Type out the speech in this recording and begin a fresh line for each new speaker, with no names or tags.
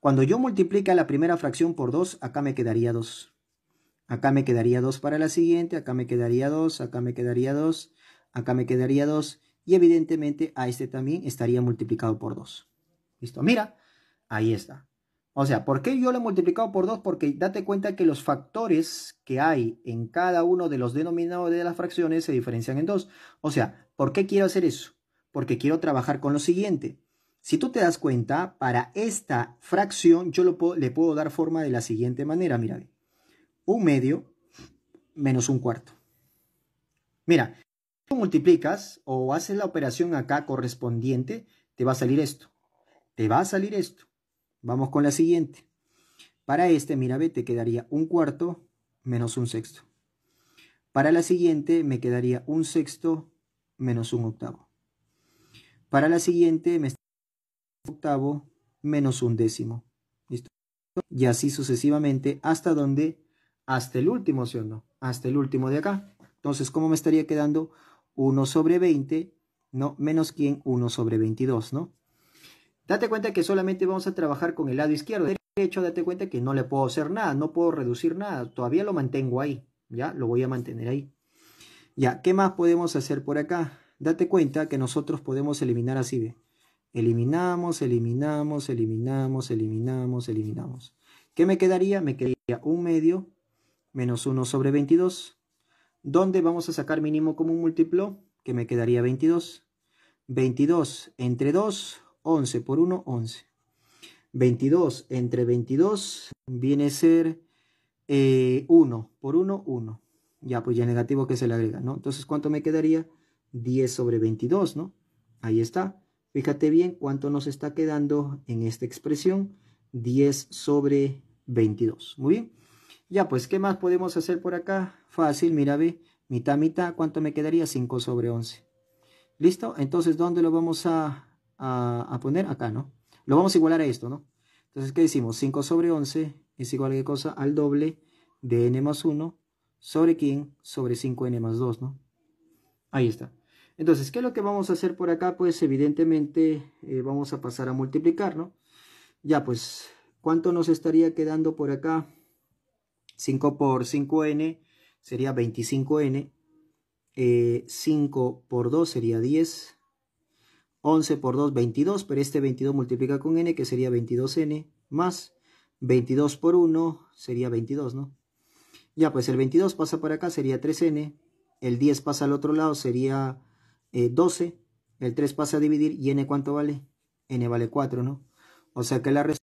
Cuando yo multiplica la primera fracción por 2, acá me quedaría 2. Acá me quedaría 2 para la siguiente, acá me quedaría 2, acá me quedaría 2, acá me quedaría 2. Y evidentemente a este también estaría multiplicado por 2. ¿Listo? Mira, ahí está. O sea, ¿por qué yo lo he multiplicado por 2? Porque date cuenta que los factores que hay en cada uno de los denominadores de las fracciones se diferencian en 2. O sea, ¿por qué quiero hacer eso? Porque quiero trabajar con lo siguiente. Si tú te das cuenta, para esta fracción yo lo puedo, le puedo dar forma de la siguiente manera, mira. Un medio menos un cuarto. Mira, tú multiplicas o haces la operación acá correspondiente, te va a salir esto. Te va a salir esto. Vamos con la siguiente. Para este, mira, te quedaría un cuarto menos un sexto. Para la siguiente me quedaría un sexto menos un octavo. Para la siguiente me octavo menos un décimo. ¿Listo? Y así sucesivamente hasta donde, hasta el último, ¿sí o no? Hasta el último de acá. Entonces, ¿cómo me estaría quedando? 1 sobre 20, ¿no? Menos quién, 1 sobre 22, ¿no? Date cuenta que solamente vamos a trabajar con el lado izquierdo. Derecho, date cuenta que no le puedo hacer nada, no puedo reducir nada. Todavía lo mantengo ahí, ¿ya? Lo voy a mantener ahí. Ya, ¿qué más podemos hacer por acá? Date cuenta que nosotros podemos eliminar así, ¿ve? Eliminamos, eliminamos, eliminamos, eliminamos, eliminamos. ¿Qué me quedaría? Me quedaría un medio menos 1 sobre 22. ¿Dónde vamos a sacar mínimo común múltiplo? Que me quedaría 22. 22 entre 2, 11 por 1, 11. 22 entre 22 viene a ser eh, 1 por 1, 1. Ya, pues ya negativo que se le agrega, ¿no? Entonces, ¿cuánto me quedaría? 10 sobre 22, ¿no? Ahí está. Fíjate bien cuánto nos está quedando en esta expresión, 10 sobre 22. Muy bien. Ya, pues, ¿qué más podemos hacer por acá? Fácil, mira, ve, mitad, mitad, ¿cuánto me quedaría? 5 sobre 11. ¿Listo? Entonces, ¿dónde lo vamos a, a poner? Acá, ¿no? Lo vamos a igualar a esto, ¿no? Entonces, ¿qué decimos? 5 sobre 11 es igual a qué cosa? Al doble de n más 1 sobre quién? Sobre 5n más 2, ¿no? Ahí está. Entonces, ¿qué es lo que vamos a hacer por acá? Pues evidentemente eh, vamos a pasar a multiplicar, ¿no? Ya, pues, ¿cuánto nos estaría quedando por acá? 5 por 5n sería 25n. 5 eh, por 2 sería 10. 11 por 2, 22, pero este 22 multiplica con n, que sería 22n, más 22 por 1 sería 22, ¿no? Ya, pues el 22 pasa por acá, sería 3n, el 10 pasa al otro lado, sería 12, eh, el 3 pasa a dividir y n cuánto vale? n vale 4, ¿no? O sea que la respuesta...